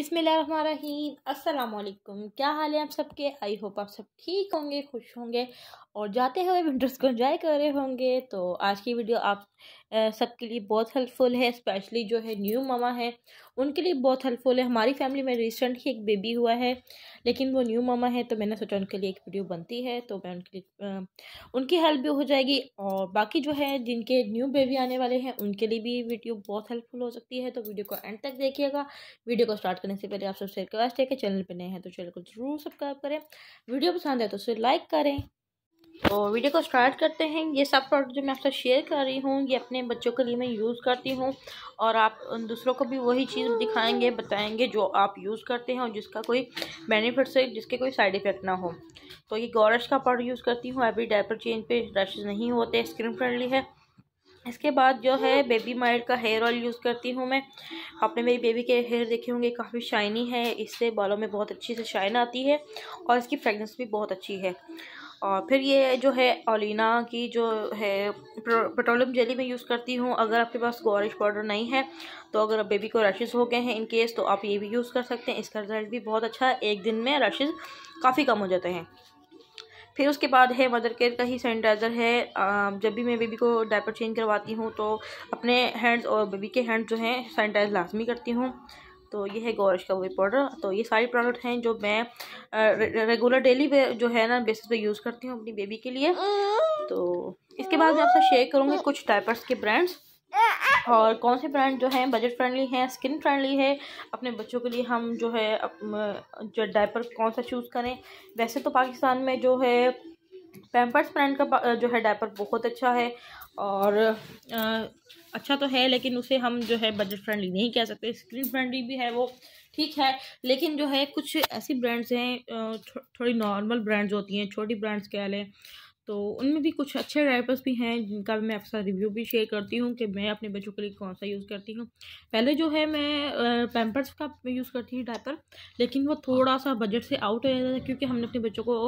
अस्सलाम वालेकुम क्या हाल है आप सबके आई होप आप सब ठीक होंगे खुश होंगे और जाते हुए विंटर्स को एंजॉय कर रहे होंगे तो आज की वीडियो आप सबके लिए बहुत हेल्पफुल है स्पेशली जो है न्यू मामा है उनके लिए बहुत हेल्पफुल है हमारी फैमिली में रिसेंट ही एक बेबी हुआ है लेकिन वो न्यू मामा है तो मैंने सोचा उनके लिए एक वीडियो बनती है तो मैं उनके लिए उनकी हेल्प भी हो जाएगी और बाकी जो है जिनके न्यू बेबी आने वाले हैं उनके लिए भी वीडियो बहुत हेल्पफुल हो सकती है तो वीडियो को एंड तक देखिएगा वीडियो को स्टार्ट करने से पहले आप सबसे रिक्वेस्ट है कि चैनल पर नए हैं तो चैनल को ज़रूर सब्सक्राइब करें वीडियो पसंद है तो उसे लाइक करें तो वीडियो को स्टार्ट करते हैं ये सब प्रोडक्ट जो मैं आपसे शेयर कर रही हूँ ये अपने बच्चों के लिए मैं यूज़ करती हूँ और आप दूसरों को भी वही चीज़ दिखाएंगे बताएंगे जो आप यूज़ करते हैं और जिसका कोई बेनिफिट से जिसके कोई साइड इफ़ेक्ट ना हो तो ये गौरश का पाउडर यूज़ करती हूँ एवरी डायपर चेंज पे रैशेज नहीं होते स्किन फ्रेंडली है इसके बाद जो है बेबी माइल्ड का हेयर ऑयल यूज़ करती हूँ मैं आपने मेरी बेबी के हेयर देखे होंगे काफ़ी शाइनी है इससे बालों में बहुत अच्छी से शाइन आती है और इसकी फ्रेगनेंस भी बहुत अच्छी है और फिर ये जो है ओलिना की जो है पेट्रोलियम जेली मैं यूज़ करती हूँ अगर आपके पास गौरिश पाउडर नहीं है तो अगर बेबी को रशेज़ हो गए हैं इन केस तो आप ये भी यूज़ कर सकते हैं इसका रिज़ल्ट भी बहुत अच्छा है एक दिन में रशेज़ काफ़ी कम हो जाते हैं फिर उसके बाद है मदर केयर का ही सैनिटाइज़र है जब भी मैं बेबी को डायपर चेंज करवाती हूँ तो अपने हैंड्स और बेबी के हैंड्स जो हैं सैनिटाइज लाजमी करती हूँ तो ये है गोरश का वही पाउडर तो ये सारे प्रोडक्ट हैं जो मैं रे, रेगुलर डेली जो है ना बेसिस पे यूज़ करती हूँ अपनी बेबी के लिए तो इसके बाद मैं आपसे शेयर करूँगी कुछ डायपर्स के ब्रांड्स और कौन से ब्रांड जो हैं बजट फ्रेंडली हैं स्किन फ्रेंडली है अपने बच्चों के लिए हम जो है जो डायपर कौन सा चूज़ करें वैसे तो पाकिस्तान में जो है पैम्पर्स ब्रांड का जो है डायपर बहुत अच्छा है और आ, अच्छा तो है लेकिन उसे हम जो है बजट फ्रेंडली नहीं कह सकते स्क्रीन फ्रेंडली भी है वो ठीक है लेकिन जो है कुछ ऐसी ब्रांड्स हैं थो, थोड़ी नॉर्मल ब्रांड्स होती हैं छोटी ब्रांड्स कह लें तो उनमें भी कुछ अच्छे ड्राइवर्स भी हैं जिनका भी मैं आपके साथ रिव्यू भी शेयर करती हूँ कि मैं अपने बच्चों के लिए कौन सा यूज़ करती हूँ पहले जो है मैं पैम्पर्स का यूज़ करती थी डायपर लेकिन वो हाँ। थोड़ा सा बजट से आउट हो जाता था क्योंकि हमने अपने बच्चों को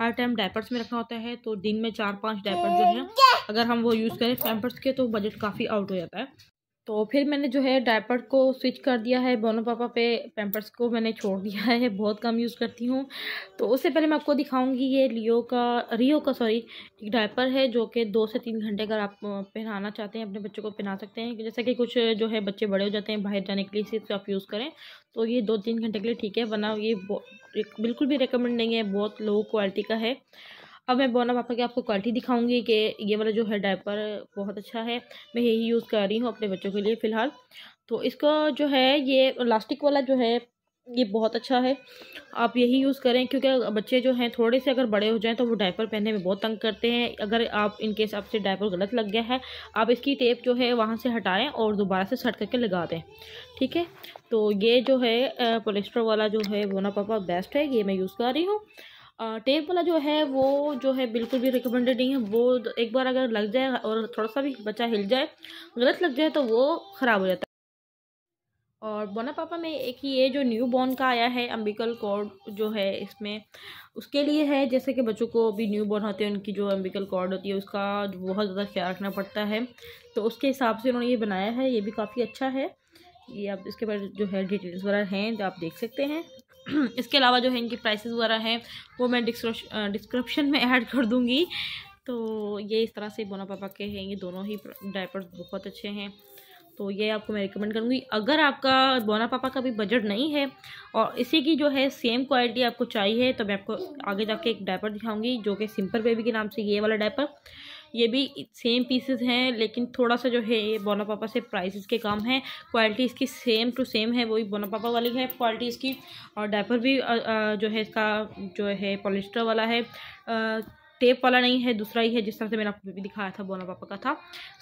हर टाइम डायपर्स में रखना होता है तो दिन में चार पाँच डायपर जो है अगर हम वो यूज़ करें पैम्पर्स के तो बजट काफ़ी आउट हो जाता है तो फिर मैंने जो है डायपर को स्विच कर दिया है बोनो पापा पे पैम्पर्स को मैंने छोड़ दिया है बहुत कम यूज़ करती हूँ तो उससे पहले मैं आपको दिखाऊंगी ये लियो का रियो का सॉरी एक डायपर है जो कि दो से तीन घंटे अगर आप पहनाना चाहते हैं अपने बच्चों को पहना सकते हैं जैसे कि कुछ जो है बच्चे बड़े हो जाते हैं बाहर जाने के लिए इसे तो आप यूज़ करें तो ये दो तीन घंटे के लिए ठीक है वरना ये बिल्कुल भी रिकमेंड नहीं है बहुत लो क्वालिटी का है अब मैं बोना पापा की आपको क्वालिटी दिखाऊंगी कि ये वाला जो है डायपर बहुत अच्छा है मैं यही यूज़ कर रही हूँ अपने बच्चों के लिए फ़िलहाल तो इसका जो है ये प्लास्टिक वाला जो है ये बहुत अच्छा है आप यही यूज़ करें क्योंकि बच्चे जो हैं थोड़े से अगर बड़े हो जाएं तो वो डायपर पहनने में बहुत तंग करते हैं अगर आप इनकेस आपसे डायपर गलत लग गया है आप इसकी टेप जो है वहाँ से हटाएं और दोबारा से सट करके लगा दें ठीक है तो ये जो है पोलिस्टर वाला जो है बोना पापा बेस्ट है ये मैं यूज़ कर रही हूँ टेप वाला जो है वो जो है बिल्कुल भी रिकमेंडेड नहीं है वो एक बार अगर लग जाए और थोड़ा सा भी बच्चा हिल जाए गलत लग जाए तो वो ख़राब हो जाता है और बोना पापा में एक ही ये जो न्यू बॉर्न का आया है अम्बिकल कॉर्ड जो है इसमें उसके लिए है जैसे कि बच्चों को भी न्यू बॉर्न होते हैं उनकी जो अम्बिकल कॉर्ड होती है उसका बहुत ज़्यादा ख्याल रखना पड़ता है तो उसके हिसाब से उन्होंने ये बनाया है ये भी काफ़ी अच्छा है ये आप इसके बारे जो है डिटेल्स वगैरह हैं जो आप देख सकते हैं इसके अलावा जो है इनकी प्राइसेस वगैरह हैं वो मैं डिस्क्रिप्शन में ऐड कर दूँगी तो ये इस तरह से बोना पापा के हैं ये दोनों ही डायपर्स बहुत अच्छे हैं तो ये आपको मैं रिकमेंड करूँगी अगर आपका बोना पापा का भी बजट नहीं है और इसी की जो है सेम क्वालिटी आपको चाहिए तो मैं आपको आगे जाके एक डायपर दिखाऊँगी जो कि सिंपल बेबी के नाम से ये वाला डायपर ये भी सेम पीसेस हैं लेकिन थोड़ा सा जो है ये बोना पापा से प्राइसेस के कम है क्वालिटी इसकी सेम टू सेम है वही बोना पापा वाली है क्वालिटी इसकी और डायपर भी जो है इसका जो है पॉलिस्टर वाला है टेप वाला नहीं है दूसरा ही है जिस तरह से मैंने आपको भी दिखाया था बोना पापा का था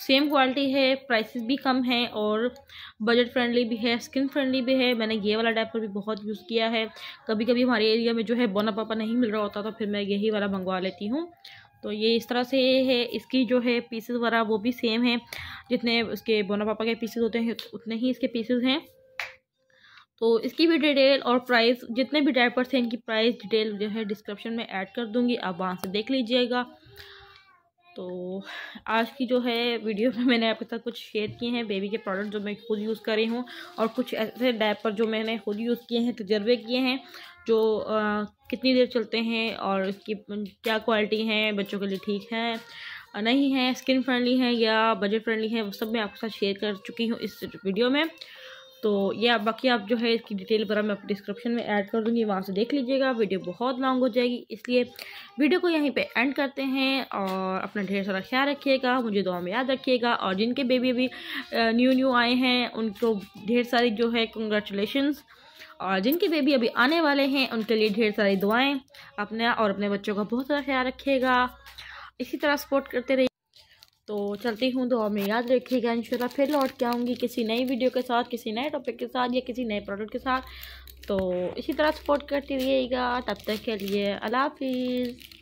सेम क्वालिटी है प्राइसेस भी कम है और बजट फ्रेंडली भी है स्किन फ्रेंडली भी है मैंने ये वाला डायपर भी बहुत यूज़ किया है कभी कभी हमारे एरिया में जो है बोना पापा नहीं मिल रहा होता तो फिर मैं यही वाला मंगवा लेती हूँ तो ये इस तरह से है इसकी जो है पीसेस वगैरह वो भी सेम है जितने उसके बोना पापा के पीसेस होते हैं उतने ही इसके पीसेस हैं तो इसकी भी डिटेल और प्राइस जितने भी डायपर्स हैं इनकी प्राइस डिटेल जो है डिस्क्रिप्शन में ऐड कर दूंगी आप वहाँ से देख लीजिएगा तो आज की जो है वीडियो में मैंने आपके साथ कुछ शेयर किए हैं बेबी के प्रोडक्ट जो मैं खुद यूज़ कर रही हूँ और कुछ ऐसे डायपर जो मैंने खुद यूज़ किए हैं तजर्बे किए हैं जो आ, कितनी देर चलते हैं और इसकी क्या क्वालिटी है बच्चों के लिए ठीक है नहीं है स्किन फ्रेंडली है या बजट फ्रेंडली है वो सब मैं आपके साथ शेयर कर चुकी हूँ इस वीडियो में तो या बाकी आप जो है इसकी डिटेल वगैरह मैं डिस्क्रिप्शन में ऐड कर दूँगी वहाँ से देख लीजिएगा वीडियो बहुत लॉन्ग हो जाएगी इसलिए वीडियो को यहीं पे एंड करते हैं और अपना ढेर सारा ख्याल रखिएगा मुझे दुआ में याद रखिएगा और जिनके बेबी अभी न्यू न्यू आए हैं उनको ढेर सारी जो है कंग्रेचुलेशन और जिनके बेबी अभी आने वाले हैं उनके लिए ढेर सारी दुआएँ अपना और अपने बच्चों का बहुत सारा ख्याल रखिएगा इसी तरह सपोर्ट करते रहिए तो चलती हूँ दुआ में याद रखिएगा इंशाल्लाह फिर लौट के आऊँगी किसी नई वीडियो के साथ किसी नए टॉपिक के साथ या किसी नए प्रोडक्ट के साथ तो इसी तरह सपोर्ट करती रहिएगा तब तक के लिए अल्लाह हाफिज़